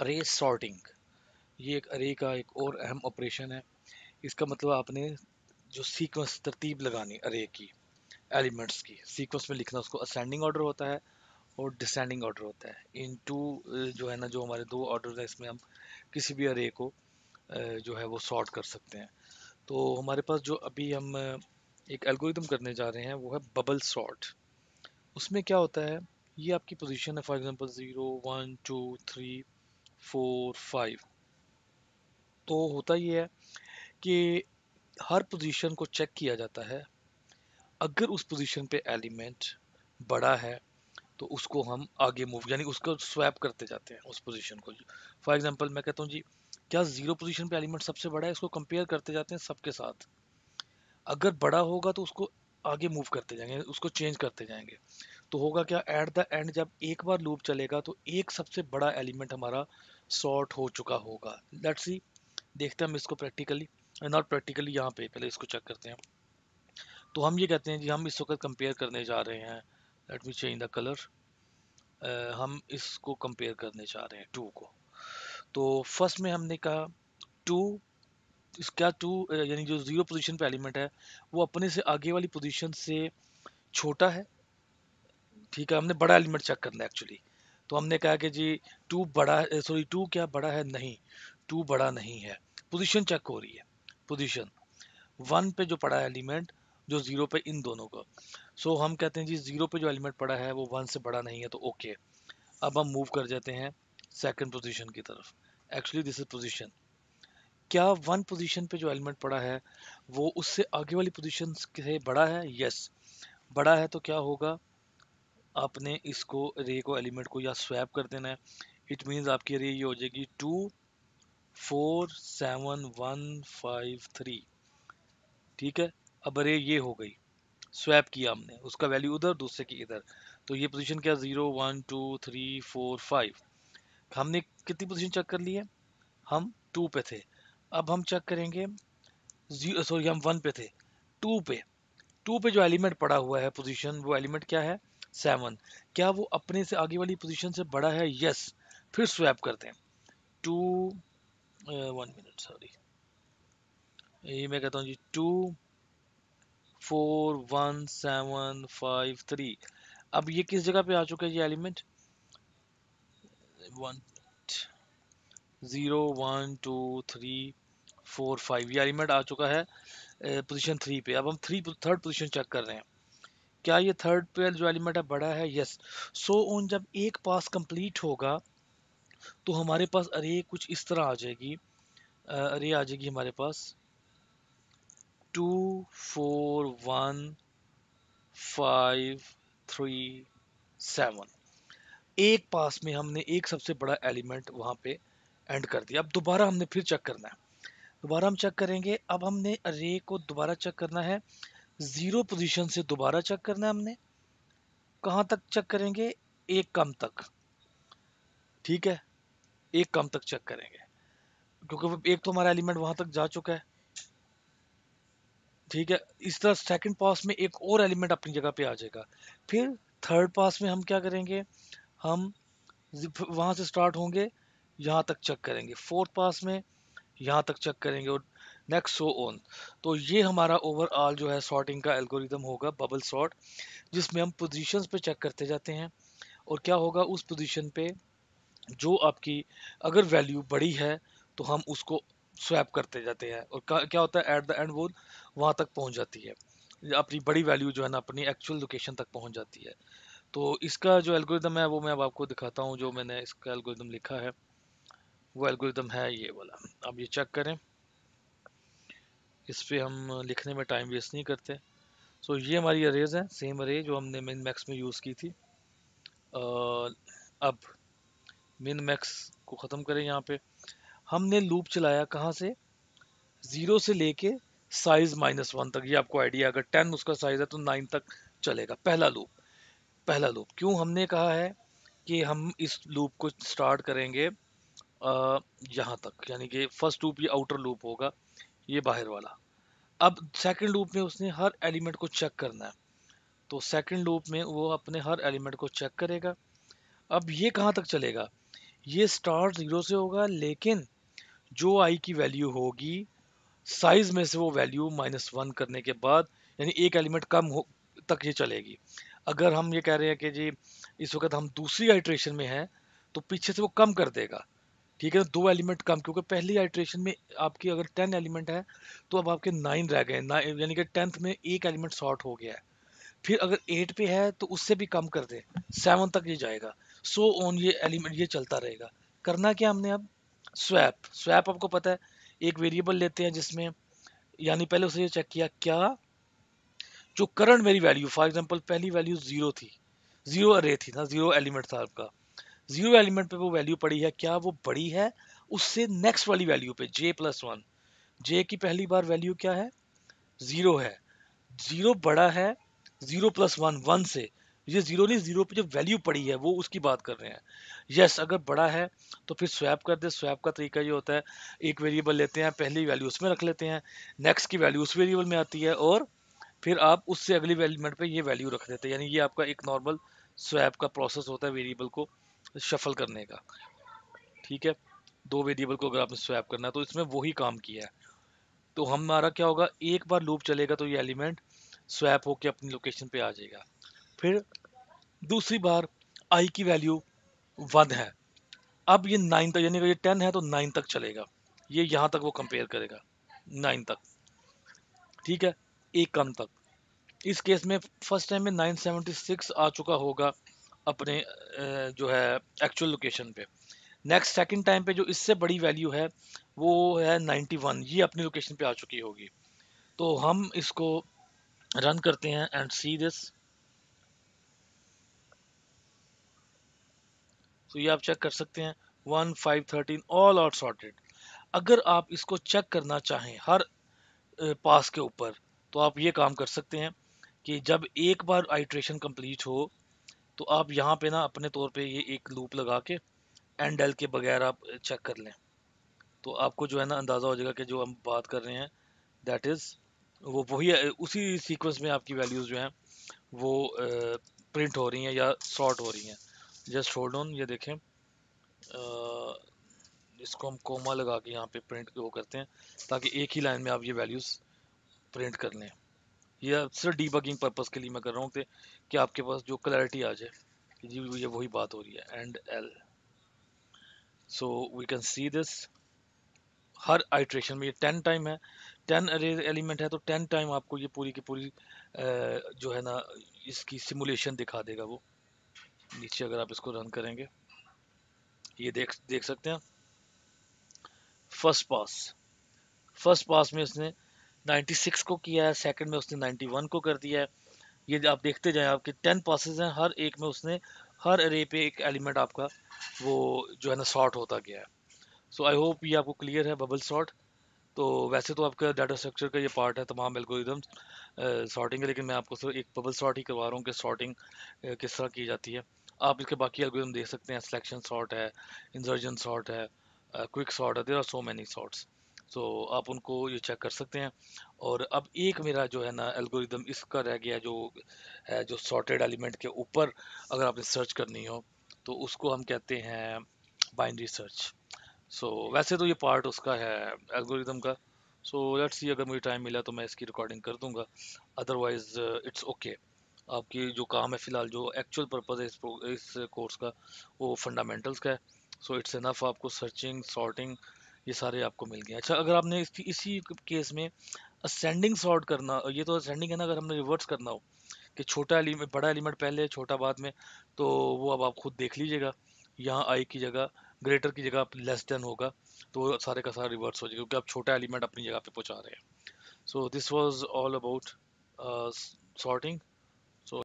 अरे सॉर्टिंग ये एक अरे का एक और अहम ऑपरेशन है इसका मतलब आपने जो सीक्वेंस तरतीब लगानी अरे की एलिमेंट्स की सीक्वेंस में लिखना उसको असेंडिंग ऑर्डर होता है और डिसेंडिंग ऑर्डर होता है इन टू जो है ना जो हमारे दो ऑर्डर हैं इसमें हम किसी भी अरे को जो है वो सॉर्ट कर सकते हैं तो हमारे पास जो अभी हम एक एल्गोरिदम करने जा रहे हैं वो है बबल सॉर्ट उसमें क्या होता है ये आपकी पोजीशन है for example zero one two three four five तो होता ये है कि हर पोजीशन को चेक किया जाता है अगर उस पोजीशन पे एलिमेंट बड़ा है तो उसको हम आगे मूव यानी उसको स्वैप करते जाते हैं उस पोजीशन को फॉर एग्जांपल मैं कहता हूँ जी क्या ज़ीरो पोजीशन पे एलिमेंट सबसे बड़ा है इसको कंपेयर करते जाते हैं सबके साथ अगर बड़ा होगा तो उसको आगे मूव करते जाएंगे उसको चेंज करते जाएंगे तो होगा क्या एट द एंड जब एक बार लूप चलेगा तो एक सबसे बड़ा एलिमेंट हमारा सॉर्ट हो चुका होगा लेट्स सी देखते हैं हम इसको प्रैक्टिकली नॉट प्रैक्टिकली यहाँ पे पहले इसको चेक करते हैं तो हम ये कहते हैं जी हम इस वक्त कंपेयर करने जा रहे हैं let me change the colour हम इसको कंपेयर करने जा रहे हैं टू को तो फर्स्ट में हमने कहा टू इसका टू यानी जो ज़ीरो पोजीशन पे एलिमेंट है वो अपने से आगे वाली पोजीशन से छोटा है ठीक है हमने बड़ा एलिमेंट चेक करना है एक्चुअली तो हमने कहा कि जी टू बड़ा सॉरी टू क्या बड़ा है नहीं टू बड़ा नहीं है पोजीशन चेक हो रही है पोजीशन वन पे जो पड़ा है एलिमेंट जो जीरो पे इन दोनों का सो हम कहते हैं जी जीरो पे जो एलिमेंट पड़ा है वो वन से बड़ा नहीं है तो ओके अब हम मूव कर जाते हैं सेकेंड पोजिशन की तरफ एक्चुअली दिस इज पोजिशन क्या वन पोजिशन पे जो एलिमेंट पड़ा है वो उससे आगे वाली पोजिशन से बड़ा है यस yes. बड़ा है तो क्या होगा आपने इसको रे को एलिमेंट को या स्वैप कर देना है इट मीन्स आपकी रे ये हो जाएगी two four seven one five three ठीक है अब रे ये हो गई स्वैप किया हमने उसका वैल्यू उधर दूसरे की इधर तो ये पोजीशन क्या zero one two three four five हमने कितनी पोजीशन चेक कर ली है हम टू पे थे अब हम चेक करेंगे सॉरी हम वन पे थे टू पे टू पे जो एलिमेंट पड़ा हुआ है पोजीशन वो एलिमेंट क्या है सेवन क्या वो अपने से आगे वाली पोजीशन से बड़ा है यस फिर स्वैप करते हैं टू वन मिनट सॉरी ये मैं कहता हूँ जी two four one seven five three अब ये किस जगह पे आ चुका है ये element one zero one two three four five ये एलिमेंट आ चुका है पोजीशन uh, थ्री पे अब हम थ्री थर्ड पोजीशन चेक कर रहे हैं क्या ये थर्ड पेयर जो एलिमेंट है बड़ा है यस सो ऑन जब एक पास कंप्लीट होगा तो हमारे पास अरे कुछ इस तरह आ जाएगी अरे आ जाएगी हमारे पास two four one five three seven एक पास में हमने एक सबसे बड़ा एलिमेंट वहाँ पे एंड कर दिया अब दोबारा हमने फिर चेक करना है दोबारा हम चेक करेंगे अब हमने अरे को दोबारा चेक करना है ज़ीरो पोजीशन से दोबारा चेक करना है हमने कहाँ तक चेक करेंगे एक कम तक ठीक है एक कम तक चेक करेंगे क्योंकि एक तो हमारा एलिमेंट वहाँ तक जा चुका है ठीक है इस तरह सेकंड पास में एक और एलिमेंट अपनी जगह पे आ जाएगा फिर थर्ड पास में हम क्या करेंगे हम वहाँ से स्टार्ट होंगे यहाँ तक चेक करेंगे फोर्थ पास में यहाँ तक चेक करेंगे और नेक्स्ट सो ऑन तो ये हमारा ओवरऑल जो है सॉर्टिंग का एल्गोरिदम होगा बबल सॉर्ट जिसमें हम पोजीशंस पे चेक करते जाते हैं और क्या होगा उस पोजीशन पे जो आपकी अगर वैल्यू बड़ी है तो हम उसको स्वैप करते जाते हैं और क्या होता है एट द एंड वो वहाँ तक पहुँच जाती है अपनी बड़ी वैल्यू जो है ना अपनी एक्चुअल लोकेशन तक पहुँच जाती है तो इसका जो एल्गोरिदम है वो मैं अब आपको दिखाता हूँ जो मैंने इसका एल्गोरिदम लिखा है वो एल्गोरिदम है ये वाला अब ये चेक करें इस पर हम लिखने में टाइम वेस्ट नहीं करते सो so, ये हमारी अरेज है सेम अरे जो हमने मिन मैक्स में यूज़ की थी uh, अब मिन मैक्स को ख़त्म करें यहाँ पे हमने लूप चलाया कहाँ से ज़ीरो से लेके साइज़ माइनस वन तक ये आपको आइडिया अगर टेन उसका साइज़ है तो नाइन तक चलेगा पहला लूप पहला लूप क्यों हमने कहा है कि हम इस लूप को स्टार्ट करेंगे यहाँ तक यानी कि फर्स्ट लूप ये आउटर लूप होगा ये बाहर वाला अब सेकंड लूप में उसने हर एलिमेंट को चेक करना है तो सेकंड लूप में वो अपने हर एलिमेंट को चेक करेगा अब ये कहाँ तक चलेगा ये स्टार ज़ीरो से होगा लेकिन जो आई की वैल्यू होगी साइज में से वो वैल्यू माइनस वन करने के बाद यानी एक एलिमेंट कम हो तक ये चलेगी अगर हम ये कह रहे हैं कि जी इस वक्त हम दूसरी आइट्रेशन में हैं तो पीछे से वो कम कर देगा ठीक है तो दो एलिमेंट कम क्योंकि पहली आइट्रेशन में आपकी अगर टेन एलिमेंट है तो अब आपके नाइन रह गए यानी कि टेंथ में एक एलिमेंट शॉर्ट हो गया है फिर अगर एट पे है तो उससे भी कम कर दें सेवन तक ये जाएगा सो so ऑन ये एलिमेंट ये चलता रहेगा करना क्या हमने अब स्वैप स्वैप आपको पता है एक वेरिएबल लेते हैं जिसमें यानी पहले उसे ये चेक किया क्या जो करंट मेरी वैल्यू फॉर एग्जांपल पहली वैल्यू जीरो थी जीरो अरे थी ना जीरो एलिमेंट था आपका जीरो एलिमेंट पे वो वैल्यू पड़ी है क्या वो बड़ी है उससे नेक्स्ट वाली वैल्यू पे जे प्लस वन जे की पहली बार वैल्यू क्या है ज़ीरो है ज़ीरो बड़ा है ज़ीरो प्लस वन वन से ये ज़ीरो नहीं ज़ीरो पे जो वैल्यू पड़ी है वो उसकी बात कर रहे हैं यस yes, अगर बड़ा है तो फिर स्वैप कर दे स्वैप का तरीका ये होता है एक वेरिएबल लेते हैं पहली वैल्यू उसमें रख लेते हैं नेक्स्ट की वैल्यू उस वेरिएबल में आती है और फिर आप उससे अगली वैल्यूमेंट पे ये वैल्यू रख देते हैं यानी ये आपका एक नॉर्मल स्वैप का प्रोसेस होता है वेरिएबल को शफल करने का ठीक है दो वेरिएबल को अगर आपने स्वैप करना है तो इसमें वही काम किया है तो हमारा क्या होगा एक बार लूप चलेगा तो ये एलिमेंट स्वैप होकर अपनी लोकेशन पे आ जाएगा फिर दूसरी बार आई की वैल्यू वन है अब ये नाइन तक यानी कि ये टेन है तो नाइन तक चलेगा ये यहाँ तक वो कंपेयर करेगा नाइन तक ठीक है एक कम तक इस केस में फर्स्ट टाइम में सिक्स आ चुका होगा अपने जो है एक्चुअल लोकेशन पे नेक्स्ट सेकंड टाइम पे जो इससे बड़ी वैल्यू है वो है 91 ये अपनी लोकेशन पे आ चुकी होगी तो हम इसको रन करते हैं एंड सी दिस तो ये आप चेक कर सकते हैं one five thirteen all out sorted अगर आप इसको चेक करना चाहें हर पास के ऊपर तो आप ये काम कर सकते हैं कि जब एक बार आइट्रेशन कंप्लीट हो तो आप यहाँ पे ना अपने तौर पे ये एक लूप लगा के एंड एल के बगैर आप चेक कर लें तो आपको जो है ना अंदाज़ा हो जाएगा कि जो हम बात कर रहे हैं दैट इज़ वो वही उसी सीक्वेंस में आपकी वैल्यूज़ जो हैं वो प्रिंट हो रही हैं या शॉर्ट हो रही हैं जस्ट होल्ड ऑन ये देखें इसको हम कोमा लगा के यहाँ पे प्रिंट वो करते हैं ताकि एक ही लाइन में आप ये वैल्यूज़ प्रिंट कर लें यह सिर्फ डीबगिंग पर्पज़ के लिए मैं कर रहा हूँ कि, कि आपके पास जो क्लैरिटी आ जाए कि जी ये वही बात हो रही है and L so we can see this हर आइट्रेशन में ये टेन टाइम है टेन अरे एलिमेंट है तो टेन टाइम आपको ये पूरी की पूरी जो है ना इसकी सिमुलेशन दिखा देगा वो नीचे अगर आप इसको रन करेंगे ये देख देख सकते हैं फर्स्ट पास फर्स्ट पास में इसने 96 को किया है सेकंड में उसने 91 को कर दिया है ये आप देखते जाए आपके 10 पासेज हैं हर एक में उसने हर एरे पे एक एलिमेंट आपका वो जो है ना सॉर्ट होता गया है सो आई होप ये आपको क्लियर है बबल सॉर्ट तो वैसे तो आपका डाटा स्ट्रक्चर का ये पार्ट है तमाम एल्गोरिदम सॉर्टिंग है लेकिन मैं आपको सिर्फ एक बबल सॉर्ट ही करवा रहा हूँ कि सॉर्टिंग किस तरह की जाती है आप इसके बाकी एल्गोरिदम देख सकते हैं सिलेक्शन सॉर्ट है इंजर्जन सॉर्ट है क्विक सॉर्ट है there are so many sorts तो आप उनको ये चेक कर सकते हैं और अब एक मेरा जो है ना एल्गोरिदम इसका रह गया जो है जो सॉर्टेड एलिमेंट के ऊपर अगर आपने सर्च करनी हो तो उसको हम कहते हैं बाइनरी सर्च सो वैसे तो ये पार्ट उसका है एल्गोरिदम का सो लेट्स सी अगर मुझे टाइम मिला तो मैं इसकी रिकॉर्डिंग कर दूंगा अदरवाइज़ इट्स ओके आपकी जो काम है फ़िलहाल जो एक्चुअल पर्पज़ है इस इस कोर्स का वो फंडामेंटल्स का है सो इट्स इनफ आपको सर्चिंग सॉर्टिंग ये सारे आपको मिल गए अच्छा अगर आपने इसी इसी केस में असेंडिंग सॉर्ट करना ये तो असेंडिंग है ना अगर हमने रिवर्स करना हो कि छोटा एलिमेंट बड़ा एलिमेंट पहले छोटा बाद में तो वो अब आप खुद देख लीजिएगा यहाँ आई की जगह ग्रेटर की जगह लेस देन होगा तो सारे का सारा रिवर्स हो जाएगा क्योंकि आप छोटा एलिमेंट अपनी जगह पे पहुँचा रहे हैं so this was all about sorting